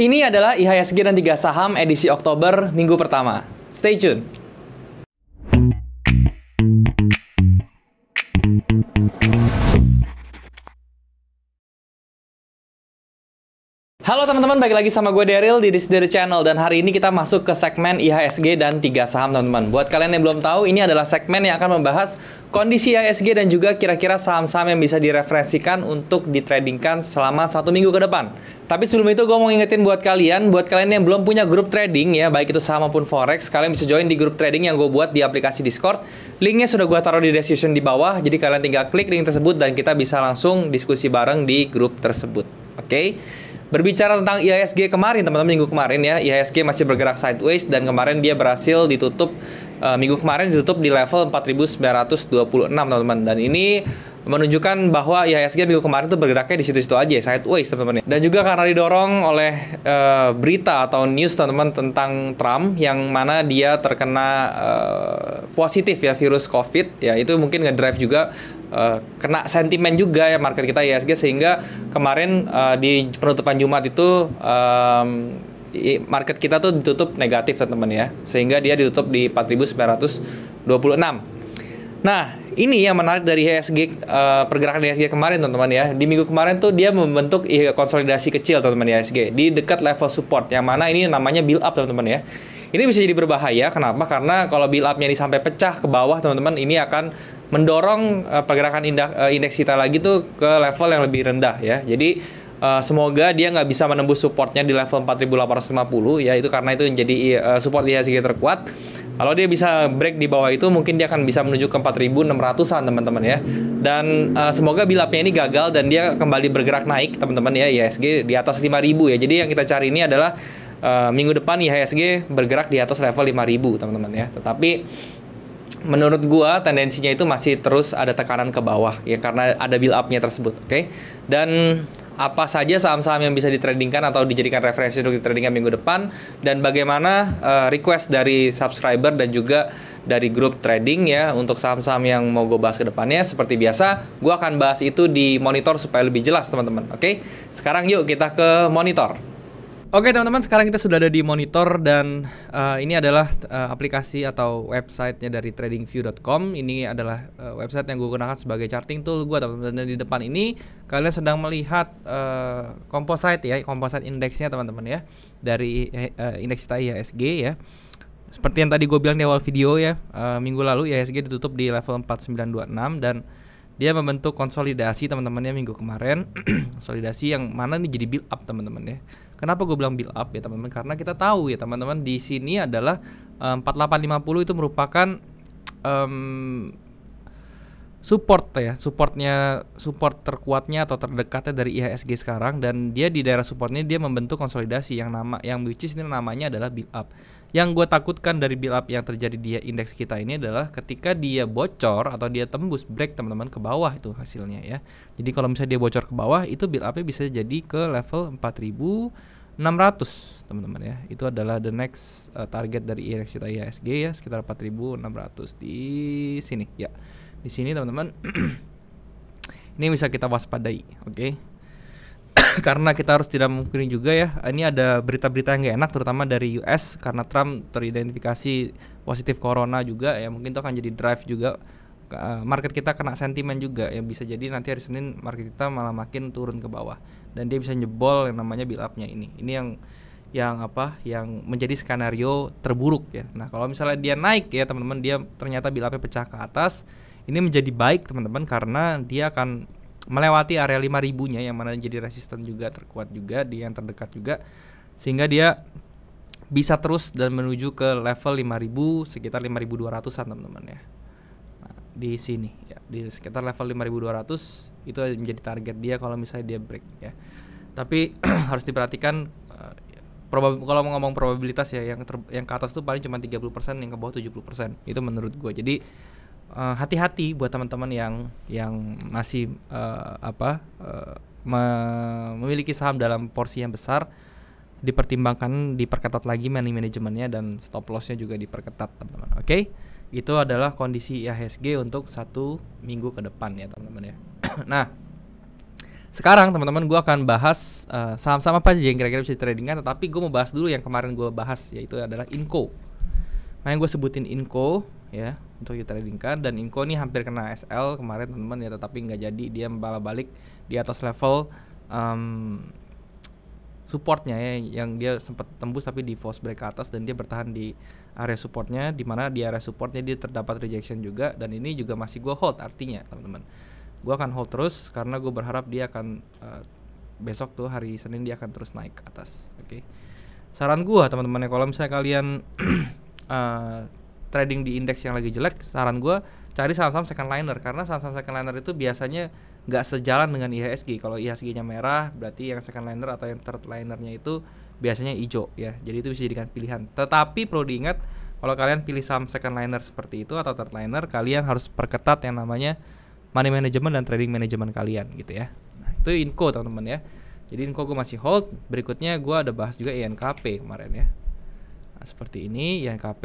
Ini adalah IHSG dan tiga saham edisi Oktober minggu pertama. Stay tune. Halo teman-teman, balik lagi sama gue Daryl di This Daryl Channel dan hari ini kita masuk ke segmen IHSG dan tiga saham teman-teman. Buat kalian yang belum tahu, ini adalah segmen yang akan membahas kondisi IHSG dan juga kira-kira saham-saham yang bisa direferensikan untuk ditradingkan selama satu minggu ke depan. Tapi sebelum itu gue mau ngingetin buat kalian, buat kalian yang belum punya grup trading ya, baik itu saham maupun forex, kalian bisa join di grup trading yang gue buat di aplikasi Discord. Linknya sudah gue taruh di description di bawah, jadi kalian tinggal klik link tersebut dan kita bisa langsung diskusi bareng di grup tersebut. Oke. Okay? Berbicara tentang IHSG kemarin, teman-teman minggu kemarin ya, IHSG masih bergerak sideways dan kemarin dia berhasil ditutup uh, minggu kemarin ditutup di level 4926, teman-teman. Dan ini menunjukkan bahwa IHSG minggu kemarin itu bergeraknya di situ-situ aja, sideways teman-teman. Ya. Dan juga karena didorong oleh uh, berita atau news teman-teman tentang Trump yang mana dia terkena uh, positif ya virus COVID, ya itu mungkin drive juga Eh, kena sentimen juga ya market kita ISG ya, sehingga kemarin uh, di penutupan Jumat itu um, market kita tuh ditutup negatif teman-teman ya sehingga dia ditutup di 4.926. Nah ini yang menarik dari ISG uh, eh, pergerakan ISG kemarin teman-teman ya di minggu kemarin tuh dia membentuk iya, konsolidasi kecil teman-teman ISG ya, di dekat level support yang mana ini namanya build up teman-teman ya ini bisa jadi berbahaya. Kenapa? Karena kalau build upnya ini sampai pecah ke bawah, teman-teman, ini akan mendorong uh, pergerakan eh, indeks kita lagi tuh ke level yang lebih rendah ya. Jadi uh, semoga dia nggak bisa menembus supportnya di level 4850 ya itu karena itu jadi uh, support IHSG terkuat. Kalau dia bisa break di bawah itu mungkin dia akan bisa menuju ke 4600-an teman-teman ya. Dan uh, semoga bilapnya ini gagal dan dia kembali bergerak naik teman-teman ya ISG di atas 5000 ya. Jadi yang kita cari ini adalah Eh, minggu depan IHSG bergerak di atas level 5000 teman-teman ya. Tetapi menurut gua tendensinya itu masih terus ada tekanan ke bawah ya karena ada build up-nya tersebut, oke? Okay? Dan apa saja saham-saham yang bisa ditradingkan atau dijadikan referensi untuk ditradingkan minggu depan dan bagaimana uh, request dari subscriber dan juga dari grup trading ya untuk saham-saham yang mau gue bahas ke depannya seperti biasa gue akan bahas itu di monitor supaya lebih jelas teman-teman oke okay? sekarang yuk kita ke monitor Oke teman-teman, sekarang kita sudah ada di monitor dan uh, ini adalah uh, aplikasi atau websitenya dari tradingview.com. Ini adalah uh, website yang gue gunakan sebagai charting tool gue teman-teman. Dan di depan ini kalian sedang melihat uh, composite ya, composite indeksnya teman-teman ya dari uh, indeks kita IHSG ya. Seperti yang tadi gue bilang di awal video ya, uh, minggu lalu IHSG ditutup di level 4926 dan dia membentuk konsolidasi teman-temannya minggu kemarin konsolidasi yang mana nih jadi build up teman-teman ya kenapa gue bilang build up ya teman-teman karena kita tahu ya teman-teman di sini adalah eh, um, 4850 itu merupakan um, support ya supportnya support terkuatnya atau terdekatnya dari IHSG sekarang dan dia di daerah supportnya dia membentuk konsolidasi yang nama yang which is ini namanya adalah build up yang gue takutkan dari build up yang terjadi di indeks kita ini adalah ketika dia bocor atau dia tembus break teman-teman ke bawah itu hasilnya ya. Jadi kalau misalnya dia bocor ke bawah itu build upnya bisa jadi ke level 4600 teman-teman ya. Itu adalah the next uh, target dari indeks kita ISG ya sekitar 4600 di sini ya. Di sini teman-teman ini bisa kita waspadai, oke? Okay? karena kita harus tidak mungkin juga ya ini ada berita-berita yang gak enak terutama dari US karena Trump teridentifikasi positif corona juga ya mungkin itu akan jadi drive juga eh, market kita kena sentimen juga yang bisa jadi nanti hari Senin market kita malah makin turun ke bawah dan dia bisa nyebol yang namanya build up-nya ini ini yang yang apa yang menjadi skenario terburuk ya nah kalau misalnya dia naik ya teman-teman dia ternyata build up-nya pecah ke atas ini menjadi baik teman-teman karena dia akan melewati area 5000-nya yang mana jadi resisten juga terkuat juga di yang terdekat juga sehingga dia bisa terus dan menuju ke level 5000 sekitar 5200-an teman-teman ya. Nah, di sini ya, di sekitar level 5200 itu menjadi target dia kalau misalnya dia break ya. Tapi harus diperhatikan eh, kalau mau ngomong probabilitas ya yang yang ke atas tuh paling cuma 30%, yang ke bawah 70%. Itu menurut gue Jadi Eh, hati-hati buat teman-teman yang yang masih uh, apa uh, memiliki saham dalam porsi yang besar dipertimbangkan diperketat lagi money manajemennya dan stop lossnya juga diperketat teman-teman oke okay? itu adalah kondisi IHSG untuk satu minggu ke depan ya teman-teman ya nah sekarang teman-teman gue akan bahas saham saham-saham apa aja yang kira-kira bisa tradingan tetapi gue mau bahas dulu yang kemarin gue bahas yaitu adalah Inco. Makanya nah, gue sebutin Inco ya untuk di trading card dan inko ini hampir kena SL kemarin teman-teman ya tetapi nggak jadi dia balik balik di atas level um, supportnya ya yang dia sempat tembus tapi di force break ke atas dan dia bertahan di area supportnya di mana di area supportnya dia terdapat rejection juga dan ini juga masih gue hold artinya teman-teman gue akan hold terus karena gue berharap dia akan uh, besok tuh hari Senin dia akan terus naik ke atas oke okay? saran gue teman-teman ya kalau misalnya kalian uh, trading di indeks yang lagi jelek, saran gue cari saham-saham second liner karena saham-saham second liner itu biasanya nggak sejalan dengan IHSG. Kalau IHSG-nya merah, berarti yang second liner atau yang third linernya itu biasanya hijau ya. Jadi itu bisa dijadikan pilihan. Tetapi perlu diingat kalau kalian pilih saham second liner seperti itu atau third liner, kalian harus perketat yang namanya money management dan trading management kalian gitu ya. Nah, itu info teman-teman ya. Jadi inko gue masih hold. Berikutnya gue ada bahas juga INKP kemarin ya. Nah, seperti ini INKP.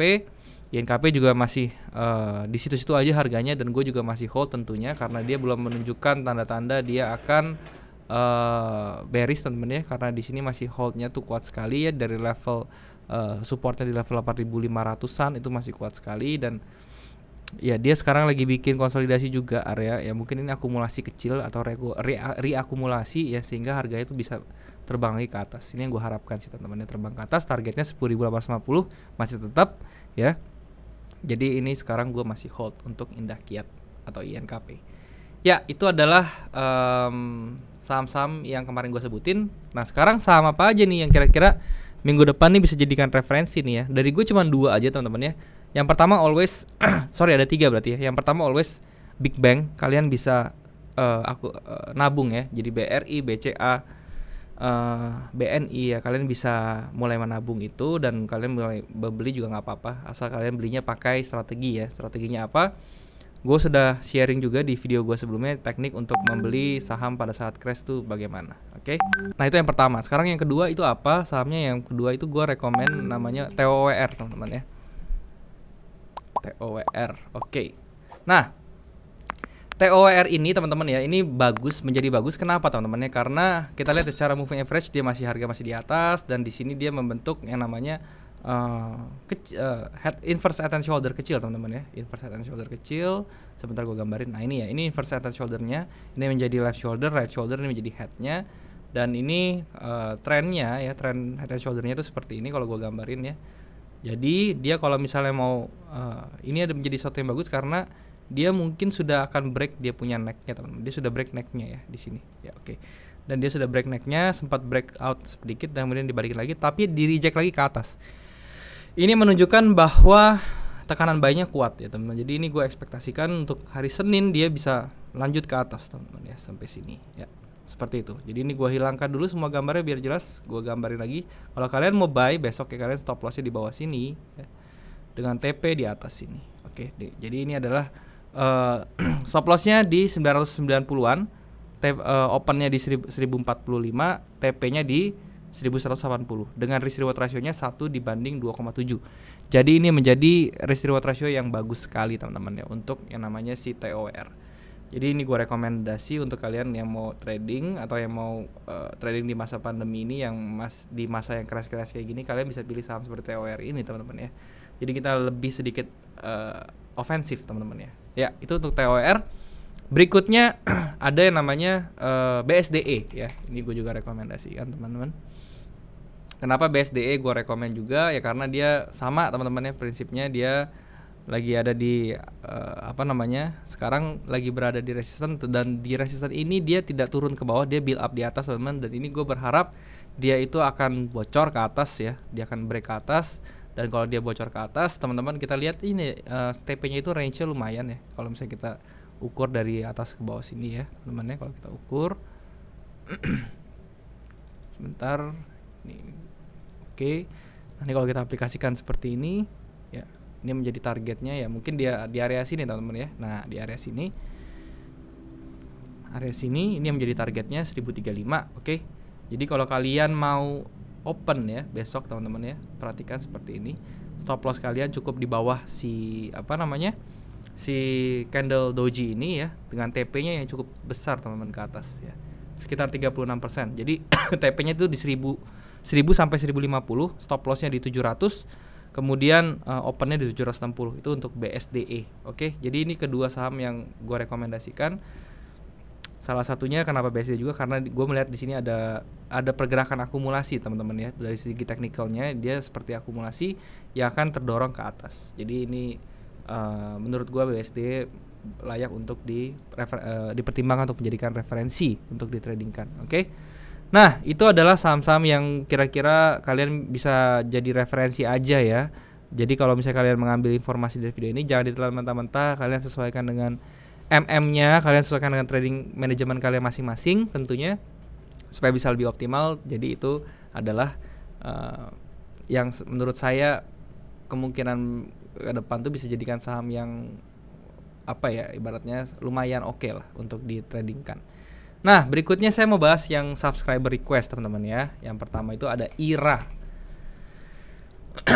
YNKP juga masih uh, di situ-situ aja harganya dan gue juga masih hold tentunya karena dia belum menunjukkan tanda-tanda dia akan uh, bearish temen teman ya karena di sini masih holdnya tuh kuat sekali ya dari level uh, supportnya di level 8500-an itu masih kuat sekali dan ya dia sekarang lagi bikin konsolidasi juga area ya mungkin ini akumulasi kecil atau reakumulasi re, re ya sehingga harganya itu bisa terbang lagi ke atas ini yang gue harapkan sih teman-teman ya, terbang ke atas targetnya 10.850 masih tetap ya jadi ini sekarang gue masih hold untuk Indah Kiat atau INKP. Ya, itu adalah saham saham-saham yang kemarin gue sebutin. Nah, sekarang saham apa aja nih yang kira-kira minggu depan nih bisa jadikan referensi nih ya. Dari gue cuma dua aja teman-teman ya. Yang pertama always, sorry ada tiga berarti ya. Yang pertama always Big Bang. Kalian bisa uh, aku uh, nabung ya. Jadi BRI, BCA, Eh, BNI ya kalian bisa mulai menabung itu dan kalian mulai beli juga nggak apa-apa asal kalian belinya pakai strategi ya strateginya apa gue sudah sharing juga di video gue sebelumnya teknik untuk membeli saham pada saat crash tuh bagaimana oke okay? nah itu yang pertama sekarang yang kedua itu apa sahamnya yang kedua itu gue rekomend namanya TOWR teman-teman ya TOWR oke okay. nah TOR ini teman-teman ya, ini bagus menjadi bagus kenapa teman-teman ya? Karena kita lihat secara moving average dia masih harga masih di atas dan di sini dia membentuk yang namanya uh, eh, kecil, uh, eh, head inverse head and shoulder kecil teman-teman ya, inverse head and shoulder kecil. Sebentar gue gambarin. Nah ini ya, ini inverse head and shouldernya. Ini menjadi left shoulder, right shoulder ini menjadi headnya. Dan ini uh, eh, trennya ya, tren head and shouldernya itu seperti ini kalau gue gambarin ya jadi dia kalau misalnya mau uh, ini ada menjadi sesuatu yang bagus karena dia mungkin sudah akan break dia punya necknya teman. Dia sudah break necknya ya di sini. Ya oke. Okay. Dan dia sudah break necknya sempat break out sedikit dan kemudian dibalik lagi tapi di reject lagi ke atas. Ini menunjukkan bahwa tekanan bayinya kuat ya teman. Jadi ini gue ekspektasikan untuk hari Senin dia bisa lanjut ke atas teman ya sampai sini ya seperti itu jadi ini gue hilangkan dulu semua gambarnya biar jelas gue gambarin lagi kalau kalian mau buy besok ya kalian stop lossnya di bawah sini ya. dengan TP di atas sini oke okay. jadi ini adalah uh, stop lossnya di 990-an uh, eh, opennya di 1045 TP-nya di 1180 dengan risk reward ratio-nya 1 dibanding 2,7. Jadi ini menjadi risk reward ratio yang bagus sekali teman-teman ya untuk yang namanya si TOR. Jadi ini gue rekomendasi untuk kalian yang mau trading atau yang mau uh, trading di masa pandemi ini yang mas di masa yang keras-keras kayak gini kalian bisa pilih saham seperti TOR ini teman-teman ya. Jadi kita lebih sedikit uh, ofensif teman-teman ya. Ya itu untuk TOR. Berikutnya ada yang namanya uh, eh, BSDE ya. Ini gue juga rekomendasikan teman-teman. Kenapa BSDE gue rekomend juga ya karena dia sama teman teman ya prinsipnya dia lagi ada di uh, apa namanya sekarang lagi berada di resisten dan di resisten ini dia tidak turun ke bawah dia build up di atas teman teman dan ini gue berharap dia itu akan bocor ke atas ya dia akan break ke atas dan kalau dia bocor ke atas teman-teman kita lihat ini uh, eh, TP-nya itu range-nya lumayan ya kalau misalnya kita ukur dari atas ke bawah sini ya teman-teman ya kalau kita ukur sebentar ini oke okay. nah, kalau kita aplikasikan seperti ini ini menjadi targetnya ya mungkin dia di area sini teman-teman ya nah di area sini area sini ini menjadi targetnya 1035 oke okay? jadi kalau kalian mau open ya besok teman-teman ya perhatikan seperti ini stop loss kalian cukup di bawah si apa namanya si candle doji ini ya dengan TP-nya yang cukup besar teman-teman ke atas ya sekitar 36% jadi TP-nya itu di 1000 1000 sampai 1050 stop lossnya di 700 Kemudian uh, opennya di 760 itu untuk BSDE. Oke, okay? jadi ini kedua saham yang gue rekomendasikan. Salah satunya kenapa BSD e juga karena gue melihat di sini ada ada pergerakan akumulasi teman-teman ya dari segi teknikalnya dia seperti akumulasi yang akan terdorong ke atas. Jadi ini uh, menurut gue BSD layak untuk di uh, dipertimbangkan untuk menjadikan referensi untuk ditradingkan. Oke. Okay? Nah, itu adalah saham-saham yang kira-kira kalian bisa jadi referensi aja ya. Jadi kalau misalnya kalian mengambil informasi dari video ini jangan ditelan mentah-mentah, kalian sesuaikan dengan MM-nya, kalian sesuaikan dengan trading manajemen kalian masing-masing tentunya supaya bisa lebih optimal. Jadi itu adalah uh, yang menurut saya kemungkinan ke depan tuh bisa jadikan saham yang apa ya ibaratnya lumayan oke okay lah untuk ditradingkan. Nah, berikutnya saya mau bahas yang subscriber request, teman-teman ya. Yang pertama itu ada Ira.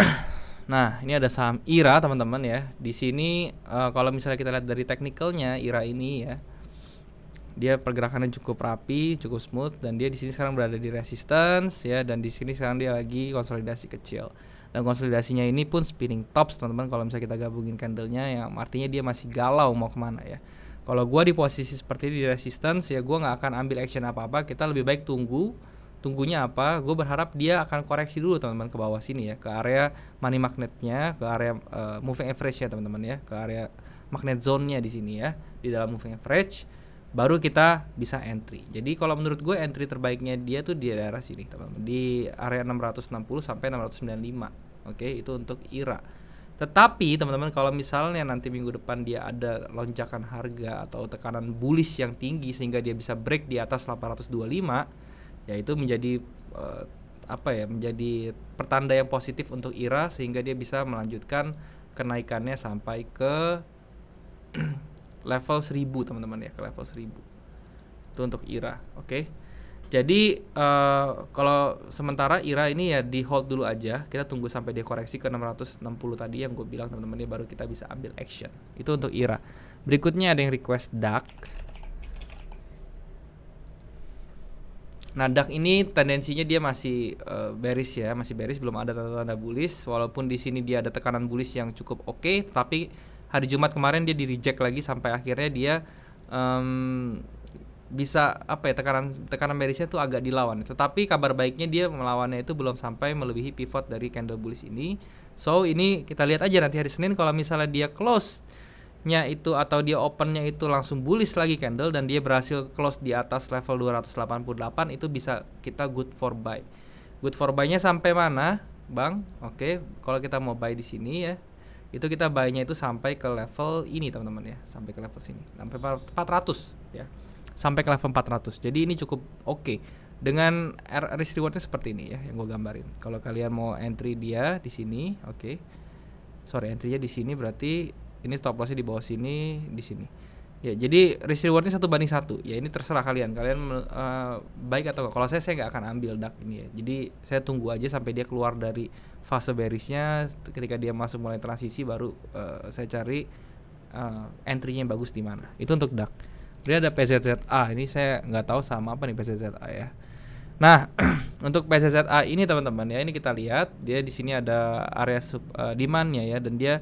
nah, ini ada saham Ira, teman-teman ya. Di sini uh, kalau misalnya kita lihat dari technicalnya Ira ini ya. Dia pergerakannya cukup rapi, cukup smooth dan dia di sini sekarang berada di resistance ya dan di sini sekarang dia lagi konsolidasi kecil. Dan konsolidasinya ini pun spinning tops, teman-teman. Kalau misalnya kita gabungin candlenya ya artinya dia masih galau mau kemana ya kalau gue di posisi seperti di resistance ya gue nggak akan ambil action apa apa kita lebih baik tunggu tunggunya apa gue berharap dia akan koreksi dulu teman-teman ke bawah sini ya ke area money magnetnya ke area uh, moving average ya teman-teman ya ke area magnet zone-nya di sini ya di dalam moving average baru kita bisa entry jadi kalau menurut gue entry terbaiknya dia tuh di daerah sini teman-teman di area 660 sampai 695 oke okay? itu untuk IRA tetapi teman-teman kalau misalnya nanti minggu depan dia ada lonjakan harga atau tekanan bullish yang tinggi sehingga dia bisa break di atas 825, ya itu menjadi uh, apa ya? menjadi pertanda yang positif untuk IRA sehingga dia bisa melanjutkan kenaikannya sampai ke level 1000 teman-teman ya, ke level 1000. Itu untuk IRA, oke. Okay? Jadi uh, kalau sementara Ira ini ya di hold dulu aja. Kita tunggu sampai dia koreksi ke 660 tadi yang gue bilang teman-teman ini ya, baru kita bisa ambil action. Itu untuk Ira. Berikutnya ada yang request Dark. Nah, Dark ini tendensinya dia masih uh, bearish ya, masih bearish belum ada tanda-tanda bullish walaupun di sini dia ada tekanan bullish yang cukup oke, okay, tapi hari Jumat kemarin dia di reject lagi sampai akhirnya dia um, bisa apa ya tekanan tekanan berisnya tuh agak dilawan. Tetapi kabar baiknya dia melawannya itu belum sampai melebihi pivot dari candle bullish ini. So ini kita lihat aja nanti hari Senin kalau misalnya dia close nya itu atau dia opennya itu langsung bullish lagi candle dan dia berhasil close di atas level 288 itu bisa kita good for buy. Good for buy-nya sampai mana, Bang? Oke, okay. kalau kita mau buy di sini ya, itu kita buy-nya itu sampai ke level ini teman-teman ya sampai ke level sini sampai 400 ya sampai ke level 400. Jadi ini cukup oke. Okay. Dengan risk rewardnya seperti ini ya yang gue gambarin. Kalau kalian mau entry dia di sini, oke. Okay. Sorry, entry-nya di sini berarti ini stop lossnya di bawah sini, di sini. Ya, jadi risk rewardnya satu banding satu. Ya ini terserah kalian. Kalian uh, baik atau kalau saya saya nggak akan ambil dak ini ya. Jadi saya tunggu aja sampai dia keluar dari fase bearishnya. Ketika dia masuk mulai transisi baru uh, saya cari uh, entry-nya yang bagus di mana. Itu untuk dak dia ada PZZA ini saya nggak tahu sama apa nih PZZA ya nah untuk PZZA ini teman-teman ya ini kita lihat dia di sini ada area sub, uh, eh, demandnya ya dan dia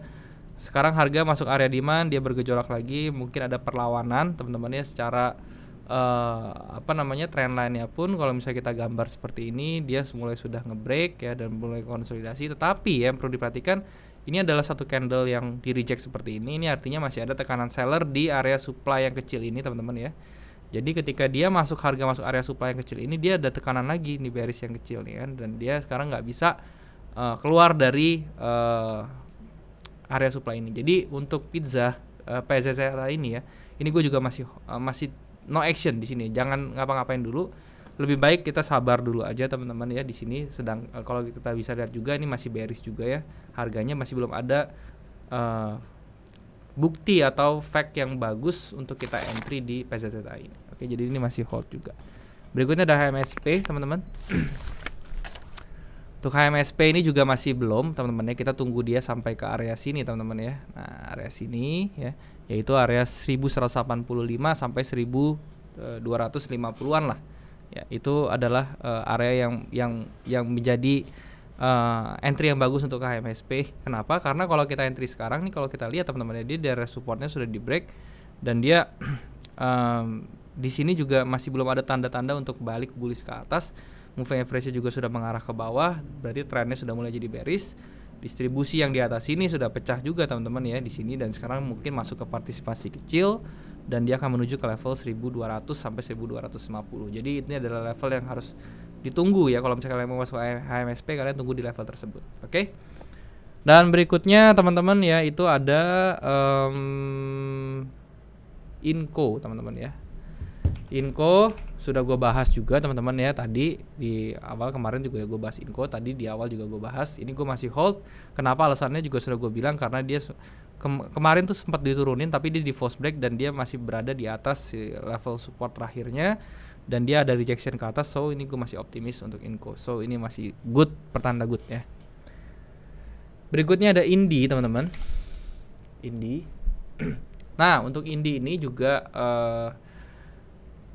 sekarang harga masuk area demand dia bergejolak lagi mungkin ada perlawanan teman-teman ya secara uh, apa namanya trendline-nya pun kalau misalnya kita gambar seperti ini dia mulai sudah ngebreak ya dan mulai konsolidasi tetapi ya, yang perlu diperhatikan ini adalah satu candle yang di reject seperti ini. Ini artinya masih ada tekanan seller di area supply yang kecil ini, teman-teman ya. Jadi ketika dia masuk harga masuk area supply yang kecil ini dia ada tekanan lagi di baris yang kecil nih kan dan dia sekarang nggak bisa uh, keluar dari uh, area supply ini. Jadi untuk pizza uh, eh, PZZA ini ya, ini gue juga masih uh, masih no action di sini. Jangan ngapa-ngapain dulu lebih baik kita sabar dulu aja teman-teman ya di sini sedang eh, kalau kita bisa lihat juga ini masih bearish juga ya harganya masih belum ada uh, bukti atau fact yang bagus untuk kita entry di pzta ini oke jadi ini masih hold juga berikutnya ada HMSP teman-teman untuk HMSP ini juga masih belum teman-teman ya kita tunggu dia sampai ke area sini teman-teman ya nah area sini ya yaitu area 1185 sampai 1250-an eh, lah Ya, itu adalah uh, area yang yang yang menjadi uh, entry yang bagus untuk HMSP. Kenapa? Karena kalau kita entry sekarang nih kalau kita lihat teman-teman ya, dia daerah supportnya sudah di break dan dia um, di sini juga masih belum ada tanda-tanda untuk balik bullish ke atas. Moving average-nya juga sudah mengarah ke bawah, berarti trennya sudah mulai jadi bearish distribusi yang di atas ini sudah pecah juga teman-teman ya di sini dan sekarang mungkin masuk ke partisipasi kecil dan dia akan menuju ke level 1200 sampai 1250. Jadi ini adalah level yang harus ditunggu ya kalau misalnya kalian mau masuk HMSP kalian tunggu di level tersebut. Oke. Okay? Dan berikutnya teman-teman ya itu ada um, mmm, Inco teman-teman ya. Inko sudah gue bahas juga teman-teman ya tadi di awal kemarin juga ya gue bahas Inko tadi di awal juga gue bahas ini gue masih hold kenapa alasannya juga sudah gue bilang karena dia kem kemarin tuh sempat diturunin tapi dia di force break dan dia masih berada di atas level support terakhirnya dan dia ada rejection ke atas so ini gue masih optimis untuk Inko so ini masih good pertanda good ya berikutnya ada Indi teman-teman Indi nah untuk Indi ini juga uh,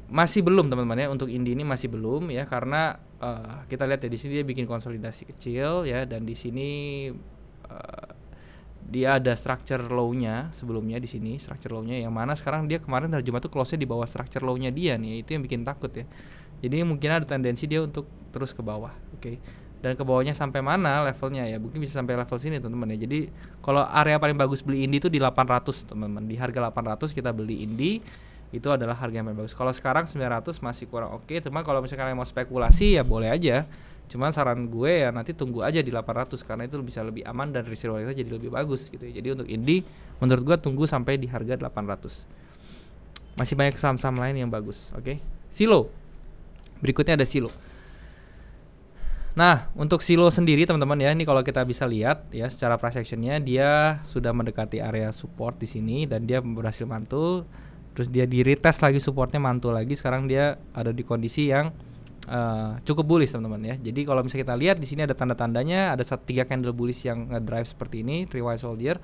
masih belum teman-teman ya untuk Indi ini masih belum ya karena uh, kita lihat ya di sini dia bikin konsolidasi kecil ya dan di sini uh, dia ada structure low-nya sebelumnya di sini structure low-nya yang mana sekarang dia kemarin hari Jumat tuh close-nya di bawah structure low-nya dia nih itu yang bikin takut ya jadi mungkin ada tendensi dia untuk terus ke bawah oke okay? dan ke bawahnya sampai mana levelnya ya mungkin bisa sampai level sini teman-teman ya jadi kalau area paling bagus beli indi itu di 800 teman-teman di harga 800 kita beli indi itu adalah harga yang bagus. Kalau sekarang 900 masih kurang oke, okay. cuma kalau misalkan mau spekulasi ya boleh aja. Cuman saran gue ya nanti tunggu aja di 800 karena itu bisa lebih aman dan risikonya jadi lebih bagus gitu ya. Jadi untuk ini menurut gue tunggu sampai di harga 800. Masih banyak saham-saham lain yang bagus, oke? Okay? Silo. Berikutnya ada Silo. Nah, untuk silo sendiri teman-teman ya, ini kalau kita bisa lihat ya secara price actionnya dia sudah mendekati area support di sini dan dia berhasil mantul terus dia di retest lagi supportnya mantul lagi sekarang dia ada di kondisi yang uh, cukup bullish teman-teman ya jadi kalau misalnya kita lihat di sini ada tanda-tandanya ada tiga candle bullish yang drive seperti ini three white soldier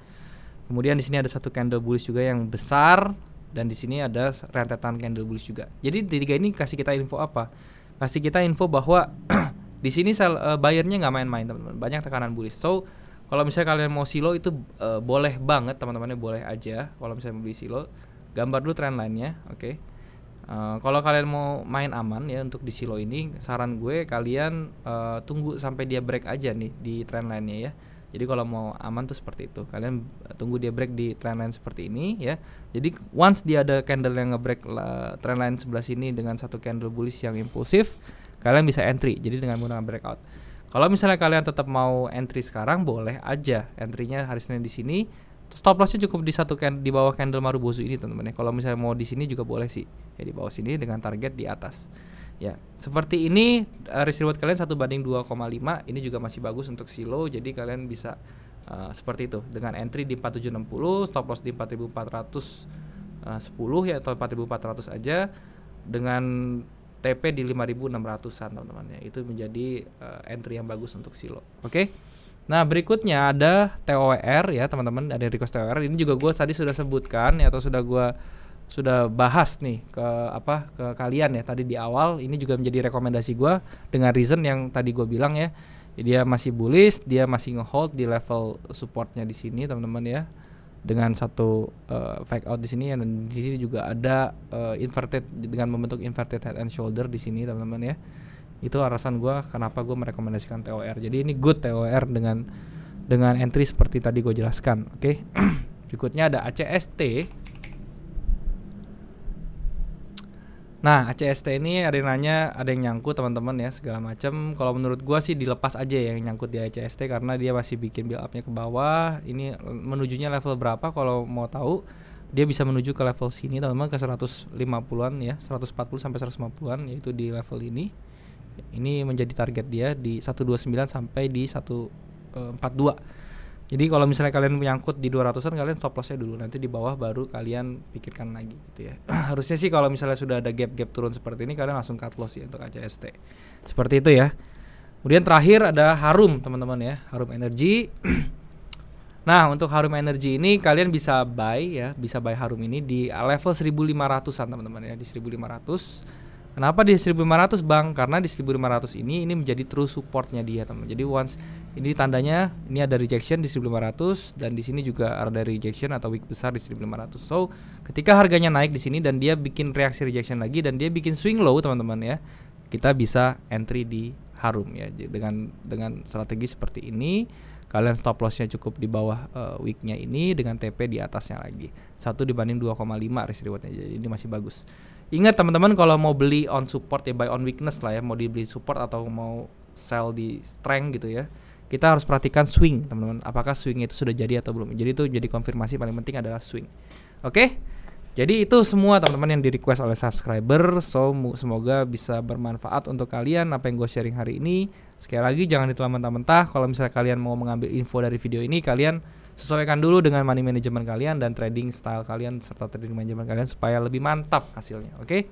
kemudian di sini ada satu candle bullish juga yang besar dan di sini ada rentetan candle bullish juga jadi di tiga ini kasih kita info apa kasih kita info bahwa di sini sell, uh, eh, bayarnya nggak main-main teman-teman banyak tekanan bullish so kalau misalnya kalian mau silo itu uh, boleh banget teman-temannya boleh aja kalau misalnya mau beli silo gambar dulu trend line-nya, oke. Okay. Uh, eh, kalau kalian mau main aman ya untuk di silo ini, saran gue kalian uh, tunggu sampai dia break aja nih di trend line-nya ya. Jadi kalau mau aman tuh seperti itu. Kalian eh, tunggu dia break di trend line seperti ini ya. Jadi once dia ada candle yang ngebreak uh, trend line sebelah sini dengan satu candle bullish yang impulsif, kalian bisa entry. Jadi dengan menggunakan breakout. Kalau misalnya kalian tetap mau entry sekarang boleh aja. Entrynya hari Senin di sini, stop lossnya cukup di satu di bawah candle Marubozu ini teman-teman ya. Kalau misalnya mau di sini juga boleh sih. Ya di bawah sini dengan target di atas. Ya, seperti ini uh, risk reward kalian 1 banding 2,5 ini juga masih bagus untuk silo jadi kalian bisa uh, seperti itu dengan entry di 4760, stop loss di 4410 eh, ya atau 4400 aja dengan TP di 5600-an teman-teman ya. Itu menjadi uh, entry yang bagus untuk silo. Oke? Okay? Nah berikutnya ada TOR ya teman-teman ada request TOR ini juga gue tadi sudah sebutkan ya, atau sudah gue sudah bahas nih ke apa ke kalian ya tadi di awal ini juga menjadi rekomendasi gue dengan reason yang tadi gue bilang ya dia masih bullish dia masih ngehold di level supportnya di sini teman-teman ya dengan satu uh, fake out di sini dan di sini juga ada uh, inverted dengan membentuk inverted head and shoulder di sini teman-teman ya itu alasan gue kenapa gue merekomendasikan TOR jadi ini good TOR dengan dengan entry seperti tadi gue jelaskan oke okay? berikutnya ada ACST Nah, ACST ini arenanya ada yang nyangkut teman-teman ya segala macam. Kalau menurut gue sih dilepas aja ya yang nyangkut di ACST karena dia masih bikin build upnya ke bawah. Ini menujunya level berapa kalau mau tahu? Dia bisa menuju ke level sini teman-teman ke 150-an ya, 140 sampai 150-an yaitu di level ini. Ini menjadi target dia di 129 sampai di 142. Eh, Jadi kalau misalnya kalian menyangkut di 200-an kalian stop lossnya dulu nanti di bawah baru kalian pikirkan lagi gitu ya. Harusnya sih kalau misalnya sudah ada gap-gap turun seperti ini kalian langsung cut loss ya untuk ACST. Seperti itu ya. Kemudian terakhir ada Harum teman-teman ya, Harum Energy. nah, untuk Harum Energy ini kalian bisa buy ya, bisa buy Harum ini di level 1500-an teman-teman ya, di 1500 Kenapa di 1500 bang? Karena di 1500 ini ini menjadi true supportnya dia teman. Jadi once ini tandanya ini ada rejection di 1500 dan di sini juga ada rejection atau weak besar di 1500. So ketika harganya naik di sini dan dia bikin reaksi rejection lagi dan dia bikin swing low teman-teman ya, kita bisa entry di harum ya dengan dengan strategi seperti ini kalian stop lossnya cukup di bawah uh, eh, weeknya ini dengan TP di atasnya lagi satu dibanding 2,5 risk rewardnya jadi ini masih bagus Ingat teman-teman kalau mau beli on support ya buy on weakness lah ya, mau dibeli support atau mau sell di strength gitu ya. Kita harus perhatikan swing, teman-teman. Apakah swing itu sudah jadi atau belum? Jadi itu jadi konfirmasi paling penting adalah swing. Oke? Okay? Jadi itu semua teman-teman yang di request oleh subscriber So semoga bisa bermanfaat untuk kalian apa yang gue sharing hari ini Sekali lagi jangan ditelan mentah-mentah Kalau misalnya kalian mau mengambil info dari video ini Kalian sesuaikan dulu dengan money management kalian dan trading style kalian serta trading management kalian supaya lebih mantap hasilnya oke okay?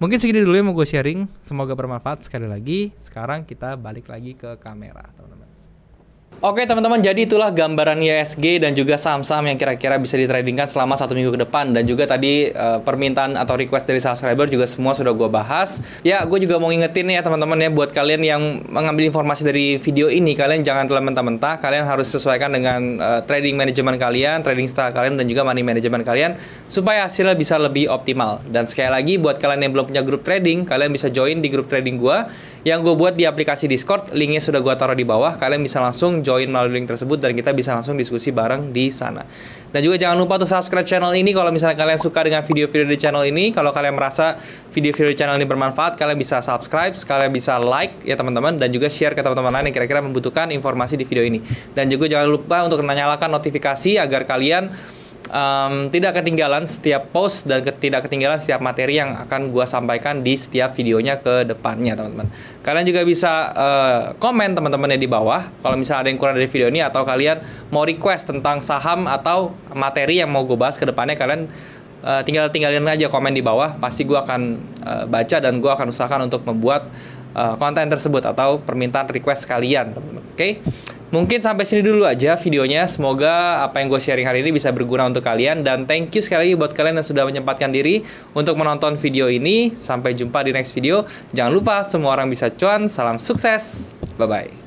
Mungkin segini dulu yang mau gue sharing. Semoga bermanfaat. Sekali lagi, sekarang kita balik lagi ke kamera, teman-teman. Oke teman-teman, jadi itulah gambaran ISG dan juga saham-saham yang kira-kira bisa ditradingkan selama satu minggu ke depan. Dan juga tadi uh, permintaan atau request dari subscriber juga semua sudah gue bahas. Ya, gue juga mau ngingetin ya teman-teman ya, buat kalian yang mengambil informasi dari video ini, kalian jangan telah mentah-mentah, kalian harus sesuaikan dengan uh, trading manajemen kalian, trading style kalian, dan juga money manajemen kalian, supaya hasilnya bisa lebih optimal. Dan sekali lagi, buat kalian yang belum punya grup trading, kalian bisa join di grup trading gue, yang gue buat di aplikasi Discord, linknya sudah gue taruh di bawah, kalian bisa langsung join join melalui link tersebut dan kita bisa langsung diskusi bareng di sana. Dan juga jangan lupa untuk subscribe channel ini kalau misalnya kalian suka dengan video-video di channel ini. Kalau kalian merasa video-video di channel ini bermanfaat, kalian bisa subscribe, kalian bisa like ya teman-teman dan juga share ke teman-teman lain yang kira-kira membutuhkan informasi di video ini. Dan juga jangan lupa untuk nyalakan notifikasi agar kalian um, tidak ketinggalan setiap post dan ke tidak ketinggalan setiap materi yang akan gue sampaikan di setiap videonya ke depannya teman-teman. Kalian juga bisa uh, komen teman-teman di bawah kalau misalnya ada yang kurang dari video ini atau kalian mau request tentang saham atau materi yang mau gue bahas ke depannya kalian uh, eh, tinggal tinggalin aja komen di bawah pasti gue akan uh, baca dan gue akan usahakan untuk membuat uh, konten tersebut atau permintaan request kalian teman-teman. Oke? Okay? Mungkin sampai sini dulu aja videonya. Semoga apa yang gue sharing hari ini bisa berguna untuk kalian. Dan thank you sekali lagi buat kalian yang sudah menyempatkan diri untuk menonton video ini. Sampai jumpa di next video. Jangan lupa, semua orang bisa cuan. Salam sukses. Bye-bye.